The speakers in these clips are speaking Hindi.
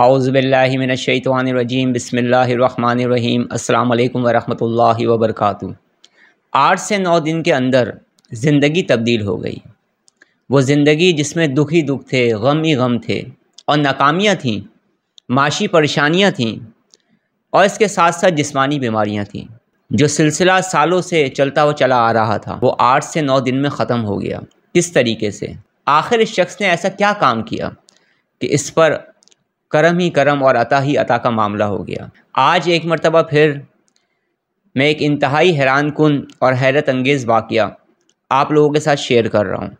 आउज़बिल्लिमिनशैतवानरजीम बसमीम अल्लाम वरहमल वबरक आठ से नौ दिन के अंदर ज़िंदगी तब्दील हो गई वो ज़िंदगी जिसमें दुख ही दुख थे गम ही गम थे और नाकामियाँ थीं माशी परेशानियाँ थीं और इसके साथ साथ जिसमानी बीमारियाँ थीं जो सिलसिला सालों से चलता हुआ चला आ रहा था वो आठ से नौ दिन में ख़त्म हो गया किस तरीके से आखिर इस शख्स ने ऐसा क्या काम किया कि इस पर करम ही करम और अता ही अता का मामला हो गया आज एक मरतबा फिर मैं एक इंतहाई हैरान कन और हैरत अंगेज़ वाक़ आप लोगों के साथ शेयर कर रहा हूँ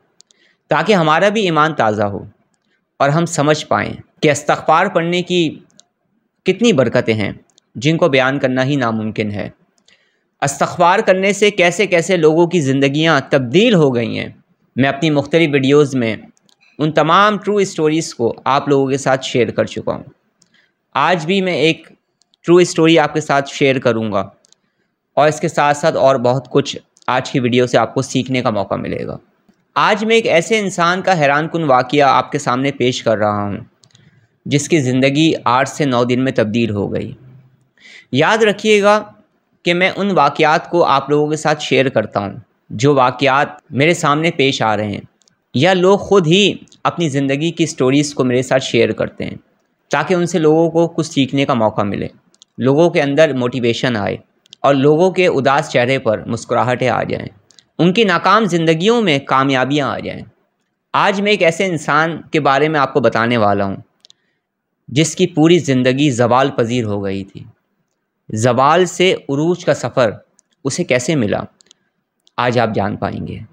ताकि हमारा भी ईमान ताज़ा हो और हम समझ पाएँ कि इस्तार पढ़ने की कितनी बरकतें हैं जिनको बयान करना ही नामुमकिन है इस्तफ़ार करने से कैसे कैसे लोगों की ज़िंदियाँ तब्दील हो गई हैं मैं अपनी मुख्तलि वीडियोज़ में उन तमाम ट्रू स्टोरीज़ को आप लोगों के साथ शेयर कर चुका हूँ आज भी मैं एक ट्रू स्टोरी आपके साथ शेयर करूँगा और इसके साथ साथ और बहुत कुछ आज की वीडियो से आपको सीखने का मौका मिलेगा आज मैं एक ऐसे इंसान का हैरान कन वाक़ आपके सामने पेश कर रहा हूँ जिसकी ज़िंदगी आठ से नौ दिन में तब्दील हो गई याद रखिएगा कि मैं उन वाक़ को आप लोगों के साथ शेयर करता हूँ जो वाक़ मेरे सामने पेश आ रहे हैं या लोग खुद ही अपनी ज़िंदगी की स्टोरीज़ को मेरे साथ शेयर करते हैं ताकि उनसे लोगों को कुछ सीखने का मौका मिले लोगों के अंदर मोटिवेशन आए और लोगों के उदास चेहरे पर मुस्कुराहटें आ जाएं, उनकी नाकाम ज़िंदगियों में कामयाबियाँ आ जाएं। आज मैं एक ऐसे इंसान के बारे में आपको बताने वाला हूँ जिसकी पूरी ज़िंदगी जवाल पजीर हो गई थी जवाल से उरूज का सफ़र उसे कैसे मिला आज आप जान पाएंगे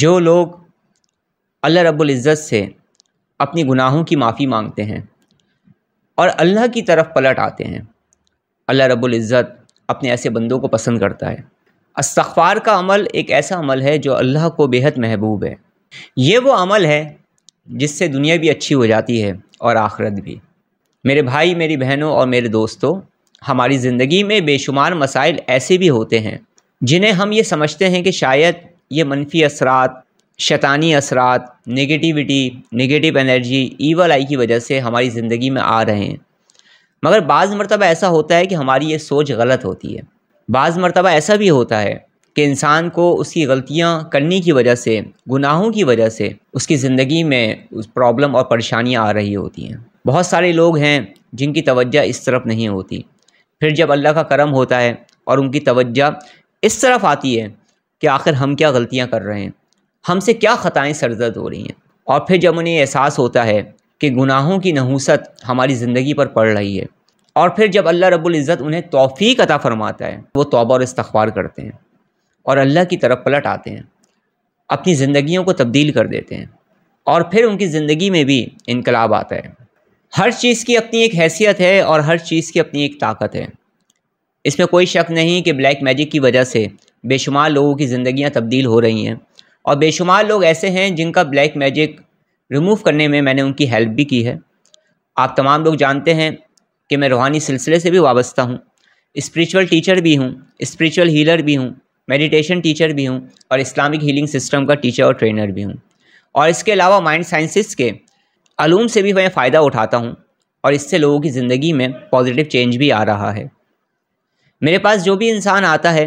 जो लोग अल्लाह रब्बुल इज़्ज़त से अपनी गुनाहों की माफ़ी मांगते हैं और अल्लाह की तरफ पलट आते हैं अल्लाह रब्बुल इज़्ज़त अपने ऐसे बंदों को पसंद करता है अस्तफ़ार का अमल एक ऐसा अमल है जो अल्लाह को बेहद महबूब है ये वो अमल है जिससे दुनिया भी अच्छी हो जाती है और आखरत भी मेरे भाई मेरी बहनों और मेरे दोस्तों हमारी ज़िंदगी में बेशुमार मसाइल ऐसे भी होते हैं जिन्हें हम ये समझते हैं कि शायद ये मनफी असरात शैतानी असरात negativity negative energy evil eye की वजह से हमारी ज़िंदगी में आ रहे हैं मगर बाज़ मरतबा ऐसा होता है कि हमारी ये सोच गलत होती है बाज़ मरतबा ऐसा भी होता है कि इंसान को उसकी गलतियाँ करने की वजह से गुनाहों की वजह से उसकी ज़िंदगी में उस प्रॉब्लम और परेशानियाँ आ रही होती हैं बहुत सारे लोग हैं जिनकी तवज्जा इस तरफ नहीं होती फिर जब अल्लाह का करम होता है और उनकी तवज्जह इस तरफ आती है कि आखिर हम क्या गलतियाँ कर रहे हैं हमसे क्या ख़ताएँ सरजद हो रही हैं और फिर जब उन्हें एहसास होता है कि गुनाहों की नहूसत हमारी ज़िंदगी पर पड़ रही है और फिर जब अल्लाह रब्बुल इज़्ज़त उन्हें तौफीक अता फरमाता है वो तौबा और इस्तगफार करते हैं और अल्लाह की तरफ पलट आते हैं अपनी ज़िंदगियों को तब्दील कर देते हैं और फिर उनकी ज़िंदगी में भी इनकलाब आता है हर चीज़ की अपनी एक हैसियत है और हर चीज़ की अपनी एक ताकत है इसमें कोई शक नहीं कि ब्लैक मैजिक की वजह से बेशुमार लोगों की ज़िंदियाँ तब्दील हो रही हैं और बेशुमार लोग ऐसे हैं जिनका ब्लैक मैजिक रिमूव करने में मैंने उनकी हेल्प भी की है आप तमाम लोग जानते हैं कि मैं रूहानी सिलसिले से भी वाबस्ता हूँ स्पिरिचुअल टीचर भी हूँ स्पिरिचुअल हीलर भी हूँ मेडिटेशन टीचर भी हूँ और इस्लामिक हीलिंग सिस्टम का टीचर और ट्रेनर भी हूँ और इसके अलावा माइंड साइंसिस के अलूम से भी मैं फ़ायदा उठाता हूँ और इससे लोगों की ज़िंदगी में पॉजिटिव चेंज भी आ रहा है मेरे पास जो भी इंसान आता है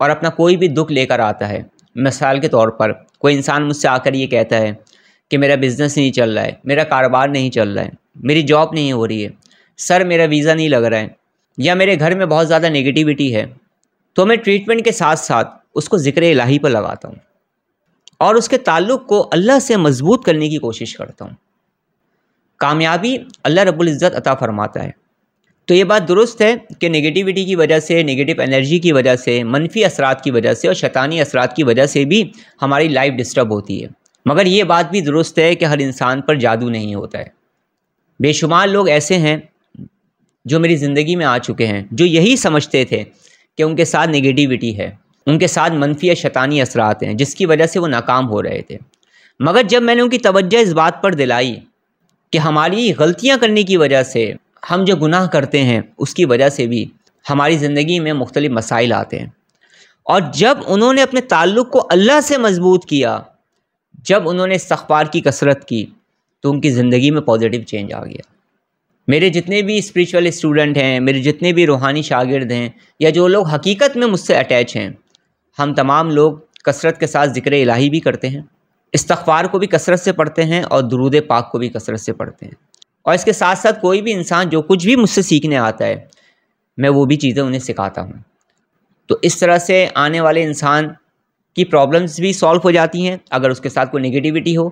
और अपना कोई भी दुख लेकर आता है मिसाल के तौर पर कोई इंसान मुझसे आकर ये कहता है कि मेरा बिज़नेस नहीं चल रहा है मेरा कारोबार नहीं चल रहा है मेरी जॉब नहीं हो रही है सर मेरा वीज़ा नहीं लग रहा है या मेरे घर में बहुत ज़्यादा नेगेटिविटी है तो मैं ट्रीटमेंट के साथ साथ उसको ज़िक्र इलाही पर लगाता हूँ और उसके ताल्लुक़ को अल्लाह से मजबूत करने की कोशिश करता हूँ कामयाबी अल्लाह रब्बुल इज़्ज़त अता फरमाता है तो ये बात दुरुस्त है कि नेगेटिविटी की वजह से नेगेटिव एनर्जी की वजह से मनफी असरात की वजह से और शैतानी असरात की वजह से भी हमारी लाइफ डिस्टर्ब होती है मगर ये बात भी दुरुस्त है कि हर इंसान पर जादू नहीं होता है बेशुमार लोग ऐसे हैं जो मेरी ज़िंदगी में आ चुके हैं जो यही समझते थे कि उनके साथ नेगेटिविटी है उनके साथ मनफी या शैतानी असरात हैं जिसकी वजह से वो नाकाम हो रहे थे मगर जब मैंने उनकी तवज्जो इस बात पर दिलाई कि हमारी गलतियाँ करने की वजह से हम जो गुनाह करते हैं उसकी वजह से भी हमारी ज़िंदगी में मुख्तलिफ़ मसाइल आते हैं और जब उन्होंने अपने ताल्लुक़ को अल्लाह से मजबूत किया जब उन्होंने इस्तबार की कसरत की तो उनकी ज़िंदगी में पॉजिटिव चेंज आ गया मेरे जितने भी स्पिरिचुअल स्टूडेंट हैं मेरे जितने भी रूहानी शागिर्द हैं या जो लोग हकीकत में मुझसे अटैच हैं हम तमाम लोग कसरत के साथ ज़िक्र इलाही भी करते हैं इस्तफ़ार को भी कसरत से पढ़ते हैं और दरूद पाक को भी कसरत से पढ़ते हैं और इसके साथ साथ कोई भी इंसान जो कुछ भी मुझसे सीखने आता है मैं वो भी चीज़ें उन्हें सिखाता हूँ तो इस तरह से आने वाले इंसान की प्रॉब्लम्स भी सॉल्व हो जाती हैं अगर उसके साथ कोई नेगेटिविटी हो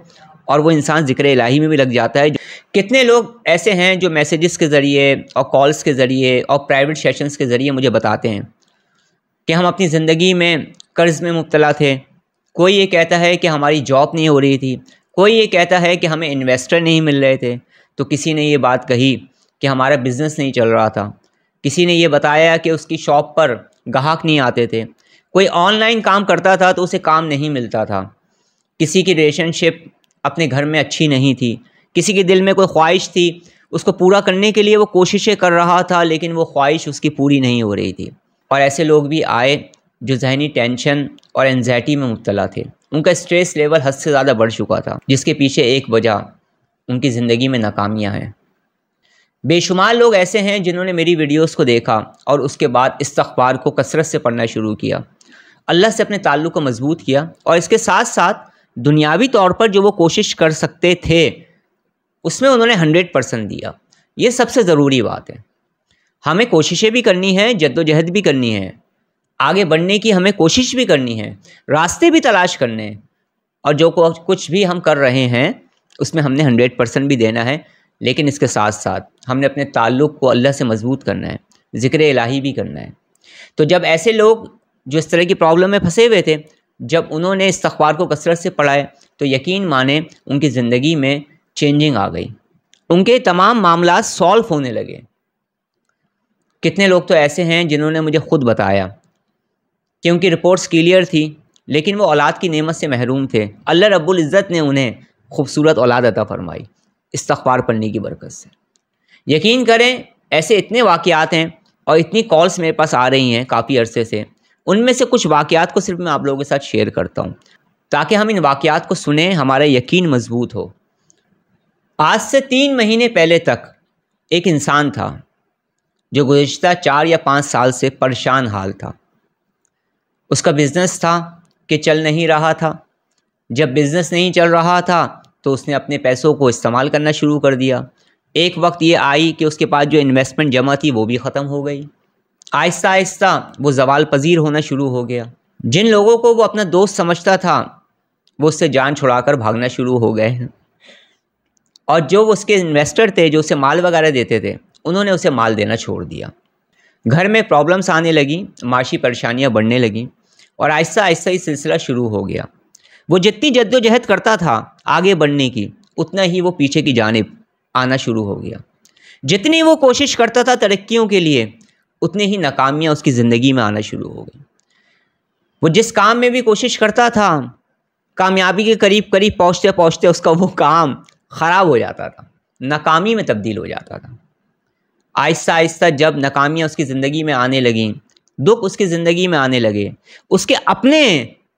और वो इंसान जिक्र इलाही में भी लग जाता है कितने लोग ऐसे हैं जो मैसेजेस के ज़रिए और कॉल्स के ज़रिए और प्राइवेट सेशंस के ज़रिए मुझे बताते हैं कि हम अपनी ज़िंदगी में कर्ज़ में मुबतला थे कोई ये कहता है कि हमारी जॉब नहीं हो रही थी कोई ये कहता है कि हमें इन्वेस्टर नहीं मिल रहे थे तो किसी ने ये बात कही कि हमारा बिज़नेस नहीं चल रहा था किसी ने ये बताया कि उसकी शॉप पर ग्राहक नहीं आते थे कोई ऑनलाइन काम करता था तो उसे काम नहीं मिलता था किसी की रिलेशनशिप अपने घर में अच्छी नहीं थी किसी के दिल में कोई ख्वाहिश थी उसको पूरा करने के लिए वो कोशिशें कर रहा था लेकिन वो ख्वाहिश उसकी पूरी नहीं हो रही थी और ऐसे लोग भी आए जो जहनी टेंशन और एनजाइटी में मुबतला थे उनका स्ट्रेस लेवल हद से ज़्यादा बढ़ चुका था जिसके पीछे एक वजह उनकी ज़िंदगी में नाकामियाँ हैं बेशुमार लोग ऐसे हैं जिन्होंने मेरी वीडियोस को देखा और उसके बाद इस अखबार को कसरत से पढ़ना शुरू किया अल्लाह से अपने ताल्लुक़ को मजबूत किया और इसके साथ साथ दुनियावी तौर पर जो वो कोशिश कर सकते थे उसमें उन्होंने हंड्रेड परसेंट दिया ये सबसे ज़रूरी बात है हमें कोशिशें भी करनी हैं जद्दोजहद भी करनी है आगे बढ़ने की हमें कोशिश भी करनी है रास्ते भी तलाश करने हैं और जो कुछ भी हम कर रहे हैं उसमें हमने हंड्रेड परसेंट भी देना है लेकिन इसके साथ साथ हमने अपने ताल्लुक़ को अल्लाह से मजबूत करना है ज़िक्र इलाही भी करना है तो जब ऐसे लोग जो इस तरह की प्रॉब्लम में फंसे हुए थे जब उन्होंने इस अखबार को कसरत से पढ़ाए तो यकीन माने उनकी ज़िंदगी में चेंजिंग आ गई उनके तमाम मामला सॉल्व होने लगे कितने लोग तो ऐसे हैं जिन्होंने मुझे ख़ुद बताया कि उनकी रिपोर्ट्स क्लियर थी लेकिन वो औलाद की नेमत से महरूम थे अल्लाह रब्बुल इज़्ज़त ने उन्हें खूबसूरत औलाद अता फरमाई इस्तबार पढ़ने की बरकत से यकीन करें ऐसे इतने वाक़ात हैं और इतनी कॉल्स मेरे पास आ रही हैं काफ़ी अरसे से उनमें से कुछ वाक़ात को सिर्फ मैं आप लोगों के साथ शेयर करता हूँ ताकि हम इन वाक़ात को सुने हमारा यकीन मजबूत हो आज से तीन महीने पहले तक एक इंसान था जो गुज्त चार या पाँच साल से परेशान हाल था उसका बिज़नेस था कि चल नहीं रहा था जब बिज़नेस नहीं चल रहा था तो उसने अपने पैसों को इस्तेमाल करना शुरू कर दिया एक वक्त ये आई कि उसके पास जो इन्वेस्टमेंट जमा थी वो भी ख़त्म हो गई आहिस्ता आहिस्ता वो जवाल पजीर होना शुरू हो गया जिन लोगों को वो अपना दोस्त समझता था वो उससे जान छुड़ाकर भागना शुरू हो गए हैं और जो उसके इन्वेस्टर थे जो उसे माल वगैरह देते थे उन्होंने उसे माल देना छोड़ दिया घर में प्रॉब्लम्स आने लगी माशी परेशानियाँ बढ़ने लगीं और आहिस्ता आहिस्ता ही सिलसिला शुरू हो गया वो जितनी जद्दोजहद करता था आगे बढ़ने की उतना ही वो पीछे की जानब आना शुरू हो गया जितनी वो कोशिश करता था तरक्कियों के लिए उतनी ही नाकामियाँ उसकी ज़िंदगी में आना शुरू हो गई वो जिस काम में भी कोशिश करता था कामयाबी के करीब करीब पहुँचते पहुँचते उसका वो काम ख़राब हो जाता था नाकामी में तब्दील हो जाता था आहिस्ता आहिस्ता जब नाकामियाँ उसकी ज़िंदगी में आने लगें दुख उसकी ज़िंदगी में आने लगे उसके अपने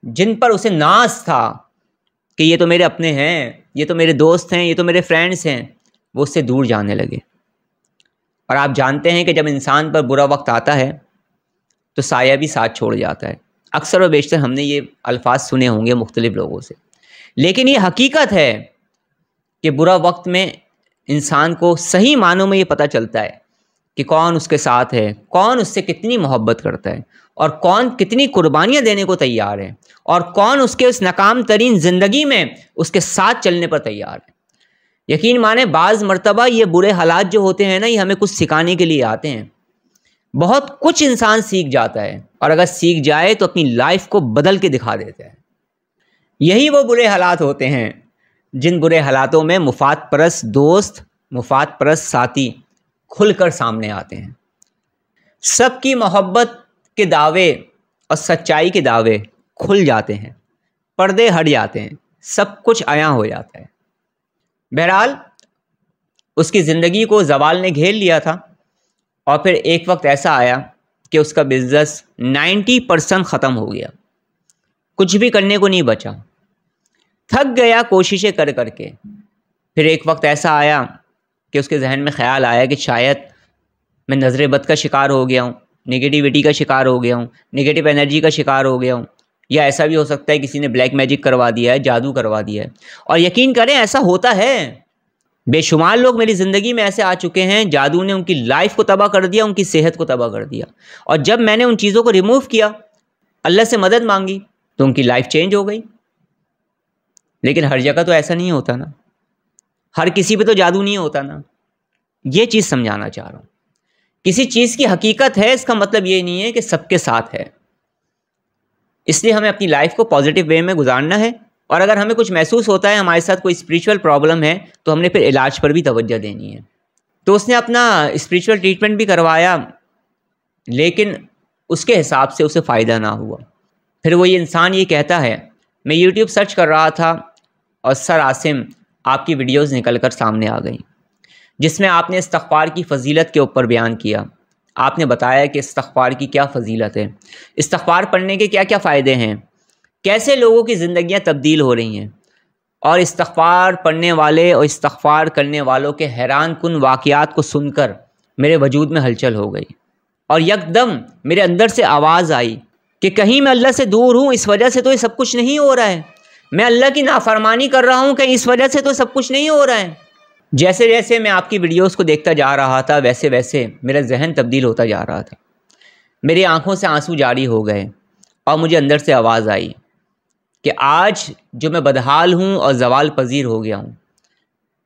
जिन पर उसे नाज था कि ये तो मेरे अपने हैं ये तो मेरे दोस्त हैं ये तो मेरे फ्रेंड्स हैं वो उससे दूर जाने लगे और आप जानते हैं कि जब इंसान पर बुरा वक्त आता है तो साया भी साथ छोड़ जाता है अक्सर और बेशतर हमने ये अल्फाज सुने होंगे मुख्तलिफ़ लोगों से लेकिन ये हकीकत है कि बुरा वक्त में इंसान को सही मानों में ये पता चलता है कि कौन उसके साथ है कौन उससे कितनी मोहब्बत करता है और कौन कितनी कुर्बानियाँ देने को तैयार है और कौन उसके उस नाकाम तरीन ज़िंदगी में उसके साथ चलने पर तैयार है यकीन माने बाज़ मरतबा ये बुरे हालात जो होते हैं ना ये हमें कुछ सिखाने के लिए आते हैं बहुत कुछ इंसान सीख जाता है और अगर सीख जाए तो अपनी लाइफ को बदल के दिखा देता है यही वो बुरे हालात होते हैं जिन बुरे हालातों में मुफाद परस दोस्त मुफाद परस साथी खुलकर सामने आते हैं सबकी मोहब्बत के दावे और सच्चाई के दावे खुल जाते हैं पर्दे हट जाते हैं सब कुछ आया हो जाता है बहरहाल उसकी ज़िंदगी को जवाल ने घेर लिया था और फिर एक वक्त ऐसा आया कि उसका बिज़नेस 90 परसेंट ख़त्म हो गया कुछ भी करने को नहीं बचा थक गया कोशिशें कर कर के फिर एक वक्त ऐसा आया कि उसके जहन में ख्याल आया कि शायद मैं नज़र बद का शिकार हो गया हूँ नेगेटिविटी का शिकार हो गया हूँ नेगेटिव एनर्जी का शिकार हो गया हूँ या ऐसा भी हो सकता है किसी ने ब्लैक मैजिक करवा दिया है जादू करवा दिया है और यकीन करें ऐसा होता है बेशुमार लोग मेरी ज़िंदगी में ऐसे आ चुके हैं जादू ने उनकी लाइफ को तबाह कर दिया उनकी सेहत को तबाह कर दिया और जब मैंने उन चीज़ों को रिमूव किया अल्लाह से मदद मांगी तो उनकी लाइफ चेंज हो गई लेकिन हर जगह तो ऐसा नहीं होता ना हर किसी पे तो जादू नहीं होता ना ये चीज़ समझाना चाह रहा हूँ किसी चीज़ की हकीकत है इसका मतलब ये नहीं है कि सबके साथ है इसलिए हमें अपनी लाइफ को पॉजिटिव वे में गुजारना है और अगर हमें कुछ महसूस होता है हमारे साथ कोई स्पिरिचुअल प्रॉब्लम है तो हमने फिर इलाज पर भी तवज्जो देनी है तो उसने अपना स्पिरिचुअल ट्रीटमेंट भी करवाया लेकिन उसके हिसाब से उसे फ़ायदा ना हुआ फिर वो ये इंसान ये कहता है मैं यूट्यूब सर्च कर रहा था और सर आसिम आपकी वीडियोज़ निकल कर सामने आ गई जिसमें आपने इस्तार की फ़जीलत के ऊपर बयान किया आपने बताया कि इस्तार की क्या फ़जीलत है इस्तार पढ़ने के क्या क्या फ़ायदे हैं कैसे लोगों की ज़िंदियाँ तब्दील हो रही हैं और इस्तार पढ़ने वाले और इस्तार करने वालों के हैरान कन वाक़ात को सुनकर मेरे वजूद में हलचल हो गई और यकदम मेरे अंदर से आवाज़ आई कि कहीं मैं अल्लाह से दूर हूँ इस वजह से तो ये सब कुछ नहीं हो रहा है मैं अल्लाह की नाफरमानी कर रहा हूँ कहीं इस वजह से तो सब कुछ नहीं हो रहा है जैसे जैसे मैं आपकी वीडियोस को देखता जा रहा था वैसे वैसे मेरा जहन तब्दील होता जा रहा था मेरी आंखों से आंसू जारी हो गए और मुझे अंदर से आवाज़ आई कि आज जो मैं बदहाल हूँ और जवाल पजीर हो गया हूँ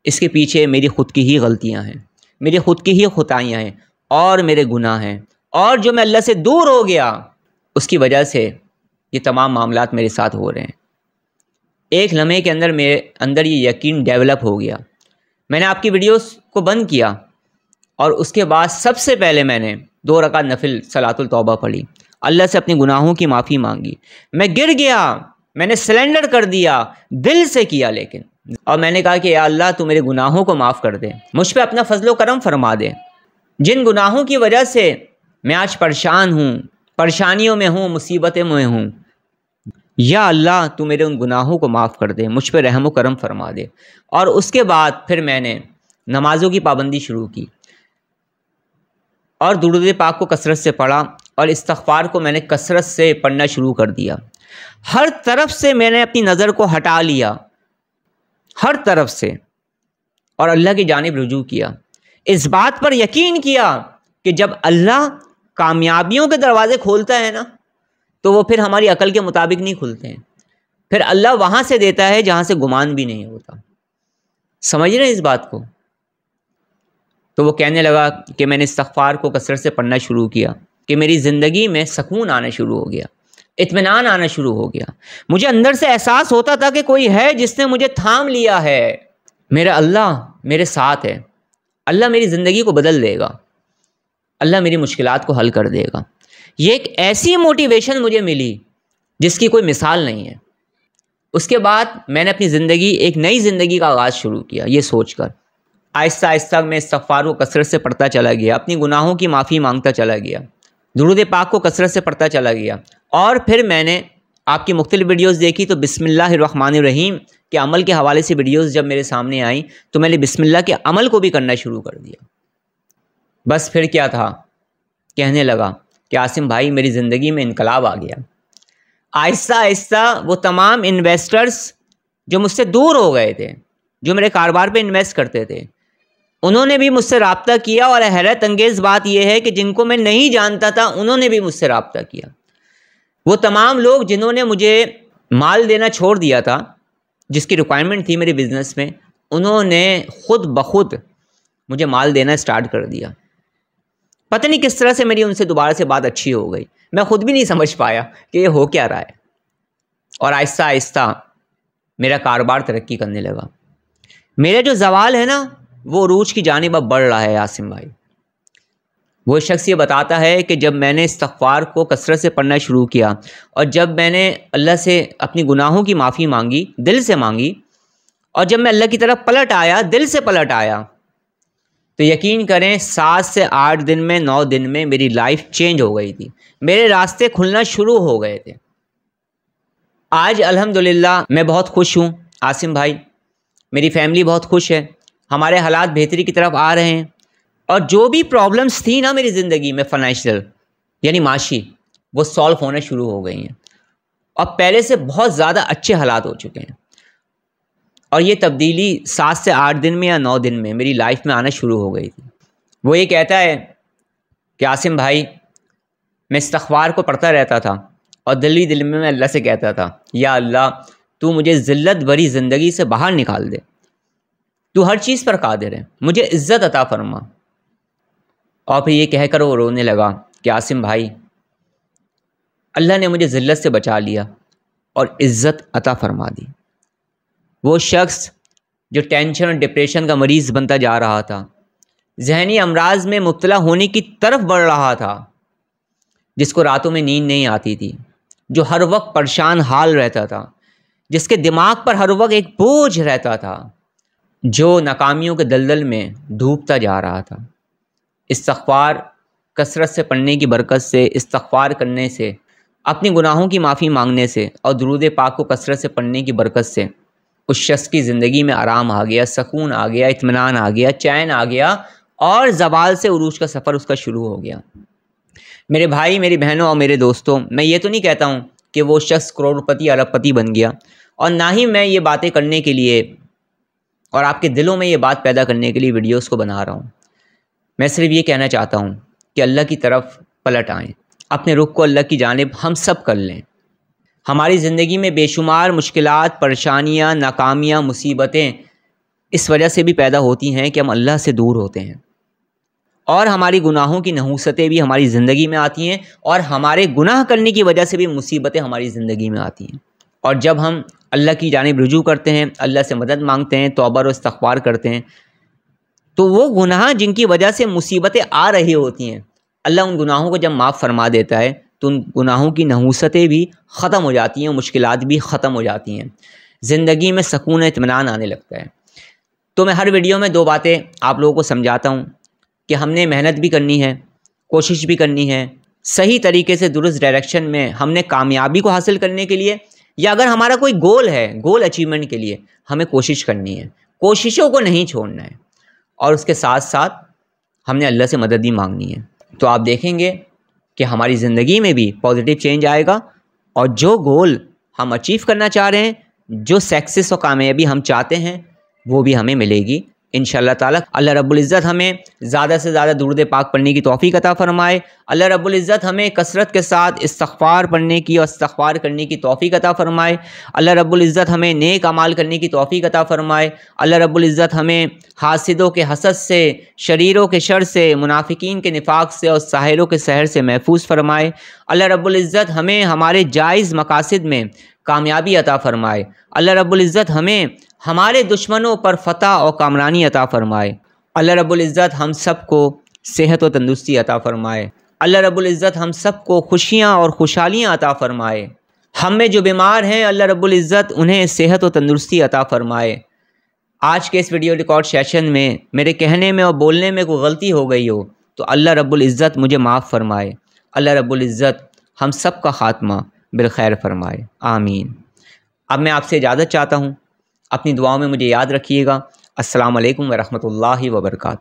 इसके पीछे मेरी ख़ुद की ही गलतियाँ हैं मेरी ख़ुद की ही खुताइयाँ हैं और मेरे गुनाह हैं और जो मैं अल्लाह से दूर हो गया उसकी वजह से ये तमाम मामला मेरे साथ हो रहे हैं एक लम्हे के अंदर मेरे अंदर ये यकीन डेवलप हो गया मैंने आपकी वीडियोस को बंद किया और उसके बाद सबसे पहले मैंने दो रकात नफिल सलातुल तौबा पढ़ी अल्लाह से अपने गुनाहों की माफ़ी मांगी मैं गिर गया मैंने सिलेंडर कर दिया दिल से किया लेकिन और मैंने कहा कि अल्लाह तू मेरे गुनाहों को माफ़ कर दे मुझ पर अपना व करम फरमा दे जिन गुनाहों की वजह से मैं आज परेशान हूँ परेशानियों में हूँ मुसीबतें में हूँ या अल्लाह तू मेरे उन गुनाहों को माफ़ कर दे मुझ पर रहम करम फरमा दे और उसके बाद फिर मैंने नमाज़ों की पाबंदी शुरू की और दुरुद पाक को कसरत से पढ़ा और इस्तफ़ार को मैंने कसरत से पढ़ना शुरू कर दिया हर तरफ से मैंने अपनी नज़र को हटा लिया हर तरफ से और अल्लाह की जानब रजू किया इस बात पर यकीन किया कि जब अल्लाह कामयाबियों के दरवाज़े खोलता है ना तो वो फिर हमारी अकल के मुताबिक नहीं खुलते हैं फिर अल्लाह वहाँ से देता है जहाँ से गुमान भी नहीं होता समझ रहे हैं इस बात को तो वो कहने लगा कि मैंने इस्तफ़ार को कसरत से पढ़ना शुरू किया कि मेरी ज़िंदगी में सकून आना शुरू हो गया इतमान आना शुरू हो गया मुझे अंदर से एहसास होता था कि कोई है जिसने मुझे थाम लिया है मेरा अल्लाह मेरे साथ है अल्लाह मेरी ज़िंदगी को बदल देगा अल्लाह मेरी मुश्किलात को हल कर देगा ये एक ऐसी मोटिवेशन मुझे मिली जिसकी कोई मिसाल नहीं है उसके बाद मैंने अपनी ज़िंदगी एक नई ज़िंदगी का आगाज़ शुरू किया ये सोचकर आहिस्ता आहिस्ता मैं सफ़ार को कसरत से पढ़ता चला गया अपनी गुनाहों की माफ़ी मांगता चला गया दुरुद पाक को कसरत से पढ़ता चला गया और फिर मैंने आपकी मुख्तलिफ़ वीडियोस देखी तो बिसमिल्लाहमान रहीम के अमल के हवाले से वीडियोस जब मेरे सामने आई तो मैंने बिसमिल्ला के अमल को भी करना शुरू कर दिया बस फिर क्या था कहने लगा कि आसिम भाई मेरी ज़िंदगी में इनकलाब आ गया आहिस्ता आहिस्ता वो तमाम इन्वेस्टर्स जो मुझसे दूर हो गए थे जो मेरे कारोबार पे इन्वेस्ट करते थे उन्होंने भी मुझसे रबता किया और हैरत अंगेज़ बात यह है कि जिनको मैं नहीं जानता था उन्होंने भी मुझसे रबता किया वो तमाम लोग जिन्होंने मुझे माल देना छोड़ दिया था जिसकी रिक्वायरमेंट थी मेरे बिज़नेस में उन्होंने ख़ुद बखुद मुझे माल देना स्टार्ट कर दिया पता नहीं किस तरह से मेरी उनसे दोबारा से बात अच्छी हो गई मैं खुद भी नहीं समझ पाया कि ये हो क्या रहा है और आहिस्ता आहिस्ता मेरा कारोबार तरक्की करने लगा मेरा जो जवाल है ना वो रूज की जानब अब बढ़ रहा है यासिम भाई वो शख्स ये बताता है कि जब मैंने इस तखबार को कसरत से पढ़ना शुरू किया और जब मैंने अल्लाह से अपनी गुनाहों की माफ़ी मांगी दिल से मांगी और जब मैं अल्लाह की तरफ पलट आया दिल से पलट आया तो यकीन करें सात से आठ दिन में नौ दिन में मेरी लाइफ चेंज हो गई थी मेरे रास्ते खुलना शुरू हो गए थे आज अल्हम्दुलिल्लाह मैं बहुत खुश हूँ आसिम भाई मेरी फैमिली बहुत खुश है हमारे हालात बेहतरी की तरफ आ रहे हैं और जो भी प्रॉब्लम्स थी ना मेरी ज़िंदगी में फाइनेंशियल यानी माशी वो सॉल्व होना शुरू हो गई हैं और पहले से बहुत ज़्यादा अच्छे हालात हो चुके हैं और ये तब्दीली सात से आठ दिन में या नौ दिन में मेरी लाइफ में आना शुरू हो गई थी वो ये कहता है कि आसिम भाई मैं इस्तवार को पढ़ता रहता था और दिल्ली दिल में मैं अल्लाह से कहता था या अल्लाह तू मुझे ज़िल्लत भरी ज़िंदगी से बाहर निकाल दे तू हर चीज़ पर कादिर है मुझे इज़्ज़त अता फरमा और फिर ये कहकर वो रोने लगा कि आसिम भाई अल्लाह ने मुझे ज़िल्लत से बचा लिया और इज़्ज़त अता फरमा दी वो शख्स जो टेंशन और डिप्रेशन का मरीज़ बनता जा रहा था जहनी अमराज में मुबतला होने की तरफ बढ़ रहा था जिसको रातों में नींद नहीं आती थी जो हर वक्त परेशान हाल रहता था जिसके दिमाग पर हर वक्त एक बोझ रहता था जो नाकामियों के दलदल में डूबता जा रहा था इस्तफार कसरत से पढ़ने की बरकत से इस्तफार करने से अपने गुनाहों की माफ़ी मांगने से और दरूद पाक को कसरत से पढ़ने की बरकत से उस शख्स की ज़िंदगी में आराम आ गया सकून आ गया इतमान आ गया चैन आ गया और जवाल से उरूज का सफ़र उसका शुरू हो गया मेरे भाई मेरी बहनों और मेरे दोस्तों मैं ये तो नहीं कहता हूँ कि वो शख्स करोड़पति अरबपति बन गया और ना ही मैं ये बातें करने के लिए और आपके दिलों में ये बात पैदा करने के लिए वीडियोस को बना रहा हूँ मैं सिर्फ ये कहना चाहता हूँ कि अल्लाह की तरफ पलट आएँ अपने रुख को अल्लाह की जानब हम सब कर लें हमारी ज़िंदगी में बेशुमार मुश्किल परेशानियाँ नाकामियाँ मुसीबतें इस वजह से भी पैदा होती हैं कि हम अल्लाह से दूर होते हैं और हमारी गुनाहों की नहूसतें भी हमारी ज़िंदगी में आती हैं और हमारे गुनाह करने की वजह से भी मुसीबतें हमारी ज़िंदगी में आती हैं और जब हम अल्लाह की जानब रुजू करते हैं अल्लाह से मदद मांगते हैं तोबर और करते हैं तो वो गुनाह जिनकी वजह से मुसीबतें आ रही होती हैं अल्लाह उन गुनाहों को जब माफ़ फरमा देता है तो उन गुनाहों की नहूसतें भी ख़त्म हो जाती हैं मुश्किल भी ख़त्म हो जाती हैं ज़िंदगी में सकून इतमान आने लगता है तो मैं हर वीडियो में दो बातें आप लोगों को समझाता हूँ कि हमने मेहनत भी करनी है कोशिश भी करनी है सही तरीके से दुरुस्त डायरेक्शन में हमने कामयाबी को हासिल करने के लिए या अगर हमारा कोई गोल है गोल अचीवमेंट के लिए हमें कोशिश करनी है कोशिशों को नहीं छोड़ना है और उसके साथ साथ हमने अल्लाह से मदद भी मांगनी है तो आप देखेंगे कि हमारी ज़िंदगी में भी पॉजिटिव चेंज आएगा और जो गोल हम अचीव करना चाह रहे हैं जो सक्सेस और कामयाबी हम चाहते हैं वो भी हमें मिलेगी इन ताला अल्लाह रब्ज़त हमें ज़्यादा से ज़्यादा दुरुद पाक पढ़ने की तोफ़ी अता फ़रमाए अल्लाह रब्ज़त हमें कसरत के साथ इस्तार पढ़ने की और इस्तार करने की तोफ़ी अता फ़रमाए अल्लाह रब्ज़त हमें नेक अमाल करने की तोफ़ी अता फ़रमाए अल्लाह रब्ज़त हमें हासिदों के हसद से शरीरों के शर से मुनाफिकीन के नफाक से और साहिरों के सहर से महफूज फरमाए अल्लाह रब्ज़त हमें हमारे जायज़ मकासद में कामयाबी अता फ़रमाए अल्लाह रब्ज़त हमें हमारे दुश्मनों पर फतह और कामरानी अता फ़रमाए अल्लाह रब्ज़त हम सब को सेहत व तंदुरुस्ती अता फ़रमाए अल्लाह रब्ज़त हम सब को खुशियाँ और खुशहालियाँ अता फ़रमाए हम में जो बीमार हैं अल्लाह रब्ज़त उन्हें सेहत व तंदुरुस्ती अता फ़रमाए आज के इस वीडियो रिकॉर्ड सेशन में मेरे कहने में और बोलने में कोई गलती हो गई हो तो अल्लाह रब्ज़त मुझे माफ़ फ़रमाए अल्लाह रब्ज़त हम सब का ख़ात्मा बिलखैर फरमाए आमीन अब मैं आपसे इजाज़त चाहता हूँ अपनी दुआओं में मुझे याद रखिएगा असलकम वरहि वर्का